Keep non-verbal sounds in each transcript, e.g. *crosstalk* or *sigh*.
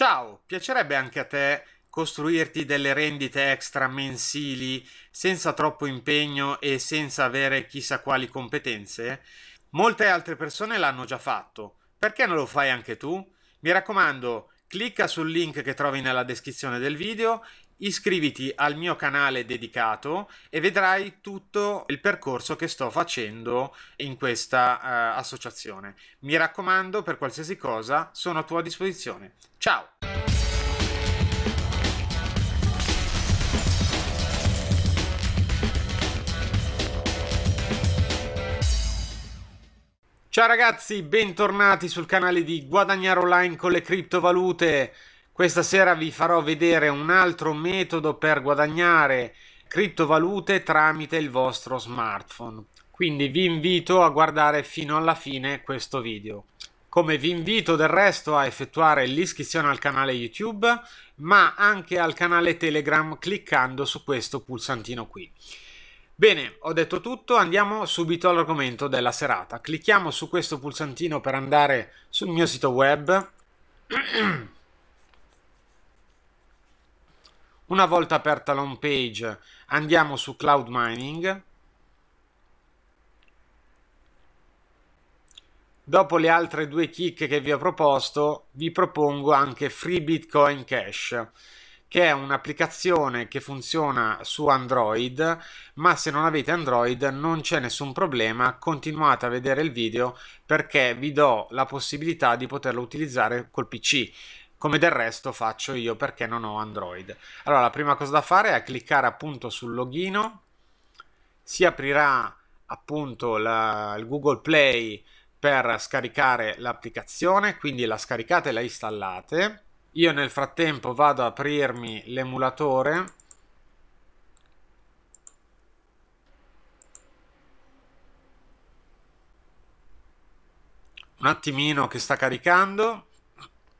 Ciao, piacerebbe anche a te costruirti delle rendite extra mensili senza troppo impegno e senza avere chissà quali competenze? Molte altre persone l'hanno già fatto. Perché non lo fai anche tu? Mi raccomando, clicca sul link che trovi nella descrizione del video iscriviti al mio canale dedicato e vedrai tutto il percorso che sto facendo in questa uh, associazione. Mi raccomando, per qualsiasi cosa sono a tua disposizione. Ciao! Ciao ragazzi, bentornati sul canale di Guadagnare Online con le criptovalute. Questa sera vi farò vedere un altro metodo per guadagnare criptovalute tramite il vostro smartphone. Quindi vi invito a guardare fino alla fine questo video. Come vi invito del resto a effettuare l'iscrizione al canale YouTube, ma anche al canale Telegram cliccando su questo pulsantino qui. Bene, ho detto tutto, andiamo subito all'argomento della serata. Clicchiamo su questo pulsantino per andare sul mio sito web. *clears throat* Una volta aperta l'home page andiamo su Cloud Mining. Dopo le altre due chicche che vi ho proposto, vi propongo anche Free Bitcoin Cash, che è un'applicazione che funziona su Android, ma se non avete Android non c'è nessun problema, continuate a vedere il video perché vi do la possibilità di poterlo utilizzare col PC come del resto faccio io perché non ho Android. Allora, la prima cosa da fare è cliccare appunto sul login, si aprirà appunto la, il Google Play per scaricare l'applicazione, quindi la scaricate e la installate. Io nel frattempo vado ad aprirmi l'emulatore. Un attimino che sta caricando.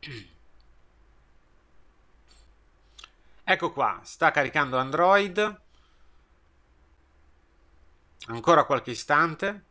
*clears throat* Ecco qua, sta caricando Android. Ancora qualche istante.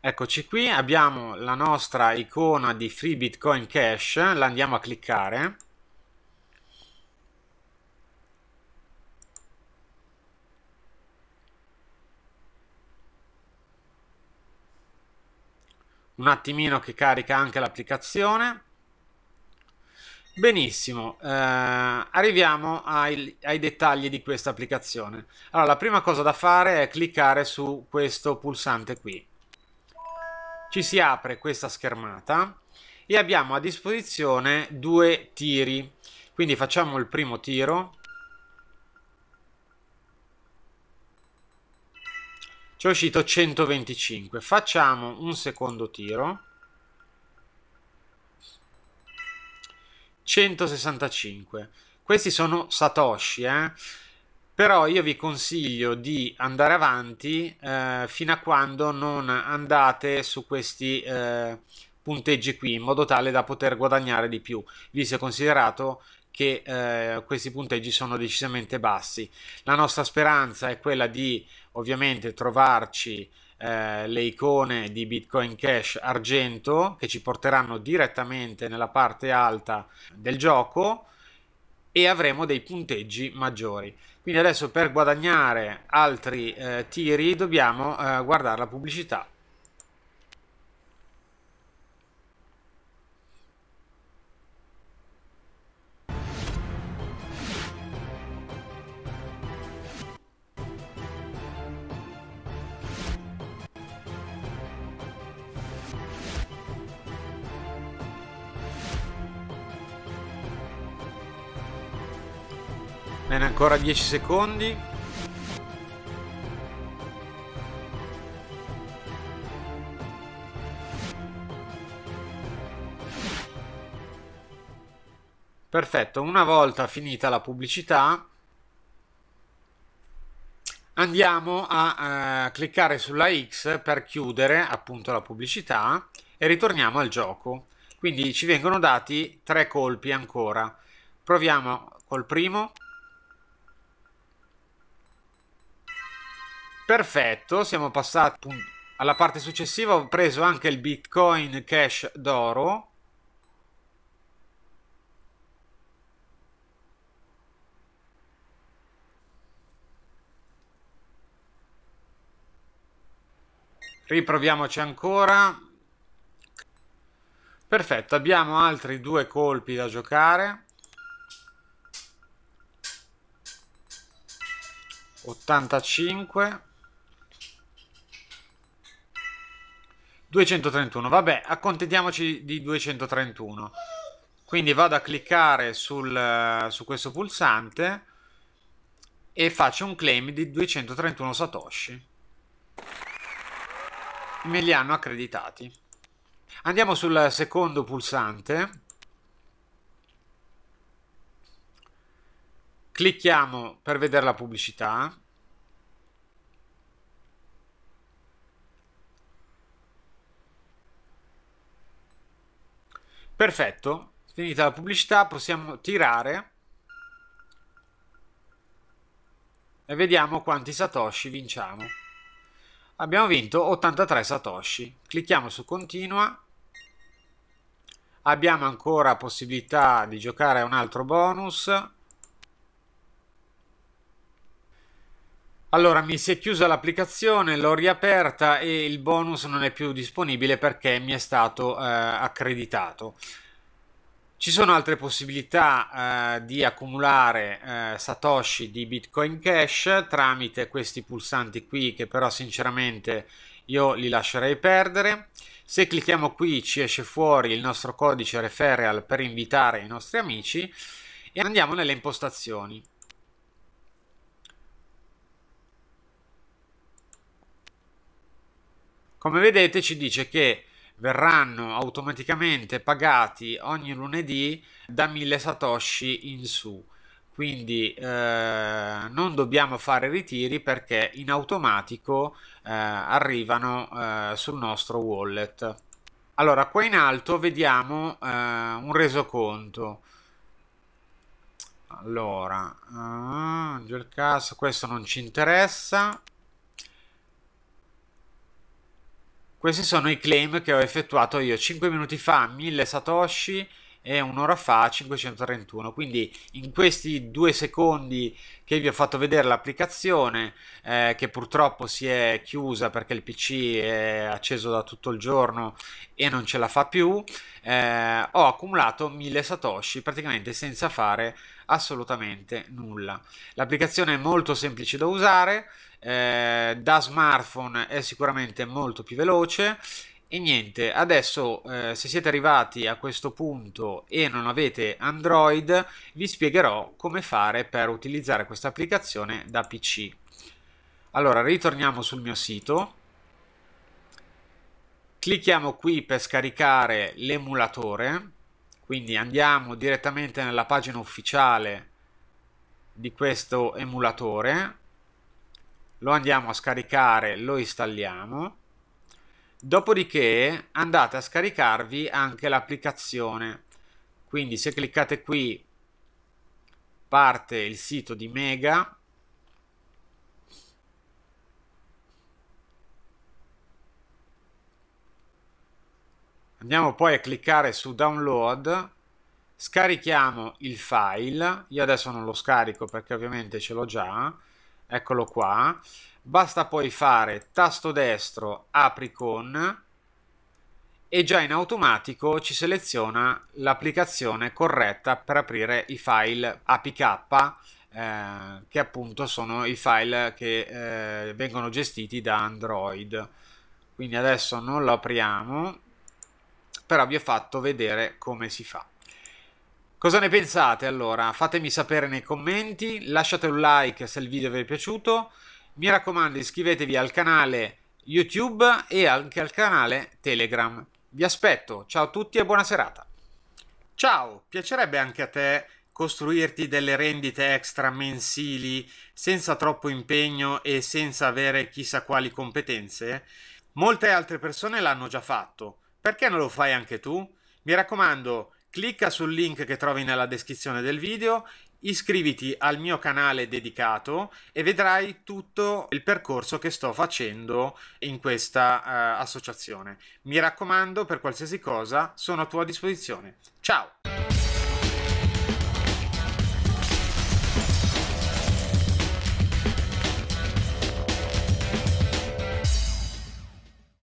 Eccoci qui, abbiamo la nostra icona di Free Bitcoin Cash, la andiamo a cliccare. un attimino che carica anche l'applicazione. Benissimo, eh, arriviamo ai, ai, dettagli di questa applicazione. Allora, la prima cosa da fare è cliccare su questo pulsante qui. Ci si apre questa schermata e abbiamo a disposizione due tiri. Quindi facciamo il primo tiro C'è uscito 125. Facciamo un secondo tiro. 165. Questi sono Satoshi, eh? Però io vi consiglio di andare avanti eh, fino a quando non andate su questi eh, punteggi qui in modo tale da poter guadagnare di più. vi si è considerato che eh, questi punteggi sono decisamente bassi. La nostra speranza è quella di ovviamente trovarci eh, le icone di Bitcoin Cash argento che ci porteranno direttamente nella parte alta del gioco e avremo dei punteggi maggiori. Quindi adesso per guadagnare altri eh, tiri dobbiamo eh, guardare la pubblicità Bene, ancora 10 secondi. Perfetto, una volta finita la pubblicità andiamo a eh, cliccare sulla X per chiudere appunto la pubblicità e ritorniamo al gioco. Quindi ci vengono dati tre colpi ancora. Proviamo col primo. Perfetto, siamo passati alla parte successiva. Ho preso anche il Bitcoin Cash d'oro. Riproviamoci ancora. Perfetto, abbiamo altri due colpi da giocare. 85. 231, vabbè, accontentiamoci di 231. Quindi vado a cliccare sul, eh, su questo pulsante e faccio un claim di 231 satoshi. Me li hanno accreditati. Andiamo sul secondo pulsante. Clicchiamo per vedere la pubblicità. Perfetto, finita la pubblicità possiamo tirare e vediamo quanti satoshi vinciamo. Abbiamo vinto 83 satoshi. Clicchiamo su continua. Abbiamo ancora possibilità di giocare a un altro bonus Allora mi si è chiusa l'applicazione, l'ho riaperta e il bonus non è più disponibile perché mi è stato eh, accreditato. Ci sono altre possibilità eh, di accumulare eh, Satoshi di Bitcoin Cash tramite questi pulsanti qui che però sinceramente io li lascerei perdere. Se clicchiamo qui ci esce fuori il nostro codice referral per invitare i nostri amici e andiamo nelle impostazioni. Come vedete ci dice che verranno automaticamente pagati ogni lunedì da 1000 satoshi in su quindi eh, non dobbiamo fare ritiri perché in automatico eh, arrivano eh, sul nostro wallet allora qua in alto vediamo eh, un resoconto allora uh, ah, nel caso questo non ci interessa Questi sono i claim che ho effettuato io 5 minuti fa, 1000 satoshi e un'ora fa 531 quindi in questi due secondi che vi ho fatto vedere l'applicazione eh, che purtroppo si è chiusa perché il pc è acceso da tutto il giorno e non ce la fa più eh, ho accumulato 1000 satoshi praticamente senza fare assolutamente nulla l'applicazione è molto semplice da usare eh, da smartphone è sicuramente molto più veloce e niente, adesso eh, se siete arrivati a questo punto e non avete Android, vi spiegherò come fare per utilizzare questa applicazione da PC. Allora, ritorniamo sul mio sito. Clicchiamo qui per scaricare l'emulatore, quindi andiamo direttamente nella pagina ufficiale di questo emulatore, lo andiamo a scaricare, lo installiamo Dopodiché andate a scaricarvi anche l'applicazione. Quindi se cliccate qui parte il sito di Mega. Andiamo poi a cliccare su download, scarichiamo il file, io adesso non lo scarico perché ovviamente ce l'ho già, eccolo qua, Basta poi fare tasto destro apri con e già in automatico ci seleziona l'applicazione corretta per aprire i file APK eh, che appunto sono i file che eh, vengono gestiti da Android quindi adesso non lo apriamo però vi ho fatto vedere come si fa cosa ne pensate allora fatemi sapere nei commenti lasciate un like se il video vi è piaciuto mi raccomando iscrivetevi al canale YouTube e anche al canale Telegram. Vi aspetto, ciao a tutti e buona serata. Ciao, piacerebbe anche a te costruirti delle rendite extra mensili senza troppo impegno e senza avere chissà quali competenze? Molte altre persone l'hanno già fatto, perché non lo fai anche tu? Mi raccomando, clicca sul link che trovi nella descrizione del video iscriviti al mio canale dedicato e vedrai tutto il percorso che sto facendo in questa uh, associazione. Mi raccomando, per qualsiasi cosa sono a tua disposizione. Ciao!